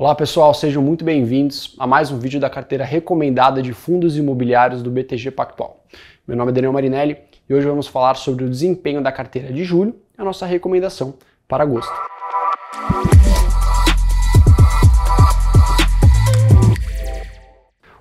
Olá pessoal, sejam muito bem-vindos a mais um vídeo da carteira recomendada de fundos imobiliários do BTG Pactual. Meu nome é Daniel Marinelli e hoje vamos falar sobre o desempenho da carteira de julho e a nossa recomendação para agosto.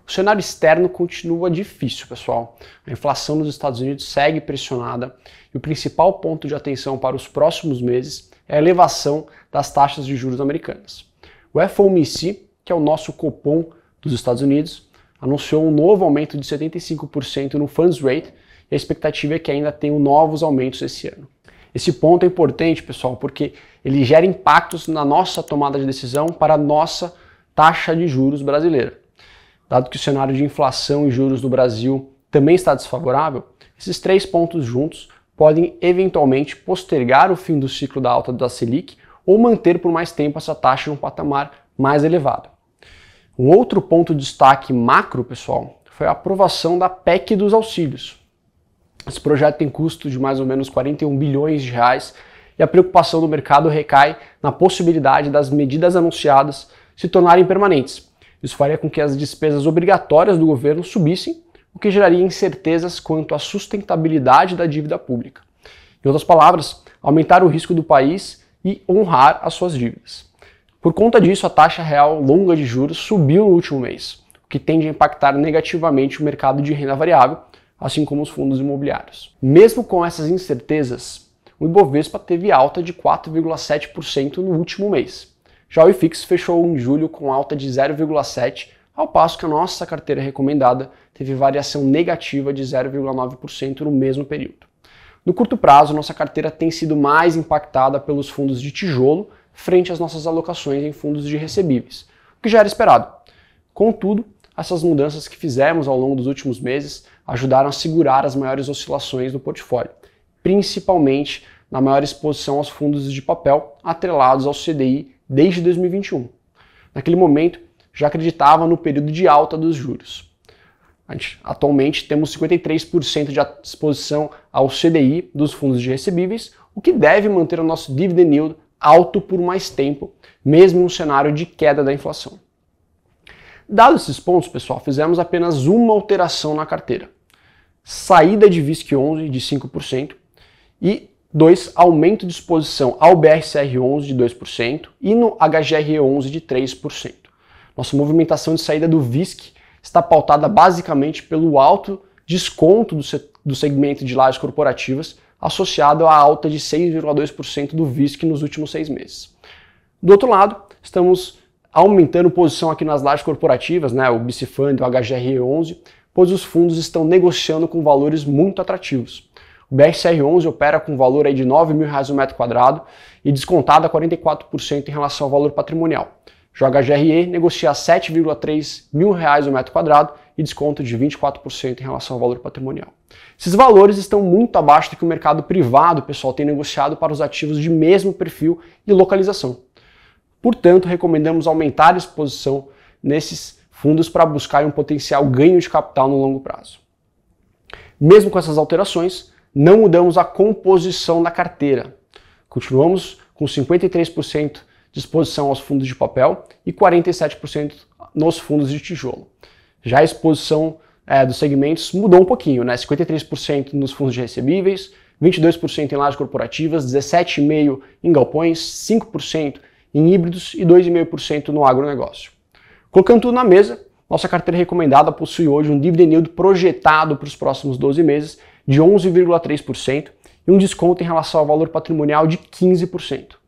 O cenário externo continua difícil, pessoal. A inflação nos Estados Unidos segue pressionada e o principal ponto de atenção para os próximos meses é a elevação das taxas de juros americanas. O FOMC, que é o nosso copom dos Estados Unidos, anunciou um novo aumento de 75% no funds rate e a expectativa é que ainda tenham novos aumentos esse ano. Esse ponto é importante, pessoal, porque ele gera impactos na nossa tomada de decisão para a nossa taxa de juros brasileira. Dado que o cenário de inflação e juros do Brasil também está desfavorável, esses três pontos juntos podem eventualmente postergar o fim do ciclo da alta da Selic ou manter por mais tempo essa taxa em um patamar mais elevado. Um outro ponto de destaque macro, pessoal, foi a aprovação da PEC dos auxílios. Esse projeto tem custo de mais ou menos 41 bilhões de reais e a preocupação do mercado recai na possibilidade das medidas anunciadas se tornarem permanentes. Isso faria com que as despesas obrigatórias do governo subissem, o que geraria incertezas quanto à sustentabilidade da dívida pública. Em outras palavras, aumentar o risco do país e honrar as suas dívidas. Por conta disso, a taxa real longa de juros subiu no último mês, o que tende a impactar negativamente o mercado de renda variável, assim como os fundos imobiliários. Mesmo com essas incertezas, o Ibovespa teve alta de 4,7% no último mês. Já o IFIX fechou em julho com alta de 0,7%, ao passo que a nossa carteira recomendada teve variação negativa de 0,9% no mesmo período. No curto prazo, nossa carteira tem sido mais impactada pelos fundos de tijolo frente às nossas alocações em fundos de recebíveis, o que já era esperado. Contudo, essas mudanças que fizemos ao longo dos últimos meses ajudaram a segurar as maiores oscilações do portfólio, principalmente na maior exposição aos fundos de papel atrelados ao CDI desde 2021. Naquele momento, já acreditava no período de alta dos juros. Gente, atualmente temos 53% de exposição ao CDI dos fundos de recebíveis, o que deve manter o nosso dividend yield alto por mais tempo, mesmo no cenário de queda da inflação. Dados esses pontos, pessoal, fizemos apenas uma alteração na carteira. Saída de VISC 11 de 5% e dois Aumento de exposição ao BRCR11 de 2% e no HGR11 de 3%. Nossa movimentação de saída do VISC está pautada basicamente pelo alto desconto do, se do segmento de lajes corporativas, associado à alta de 6,2% do VISC nos últimos seis meses. Do outro lado, estamos aumentando posição aqui nas lajes corporativas, né, o BC Fund, o HGR11, pois os fundos estão negociando com valores muito atrativos. O BRCR11 opera com valor aí de R$ reais o metro quadrado e descontado a 44% em relação ao valor patrimonial. Joga GRE, negociar 7,3 mil reais o metro quadrado e desconto de 24% em relação ao valor patrimonial. Esses valores estão muito abaixo do que o mercado privado pessoal tem negociado para os ativos de mesmo perfil e localização. Portanto, recomendamos aumentar a exposição nesses fundos para buscar um potencial ganho de capital no longo prazo. Mesmo com essas alterações, não mudamos a composição da carteira. Continuamos com 53% de exposição aos fundos de papel e 47% nos fundos de tijolo. Já a exposição é, dos segmentos mudou um pouquinho, né? 53% nos fundos de recebíveis, 22% em lajes corporativas, 17,5% em galpões, 5% em híbridos e 2,5% no agronegócio. Colocando tudo na mesa, nossa carteira recomendada possui hoje um dividend yield projetado para os próximos 12 meses de 11,3% e um desconto em relação ao valor patrimonial de 15%.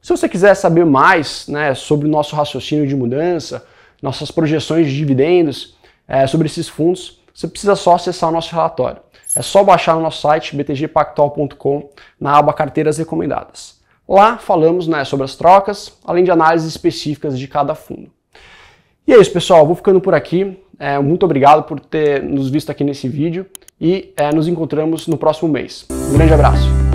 Se você quiser saber mais né, sobre o nosso raciocínio de mudança, nossas projeções de dividendos, é, sobre esses fundos, você precisa só acessar o nosso relatório. É só baixar no nosso site btgpactual.com na aba Carteiras Recomendadas. Lá falamos né, sobre as trocas, além de análises específicas de cada fundo. E é isso, pessoal. Vou ficando por aqui. É, muito obrigado por ter nos visto aqui nesse vídeo e é, nos encontramos no próximo mês. Um grande abraço!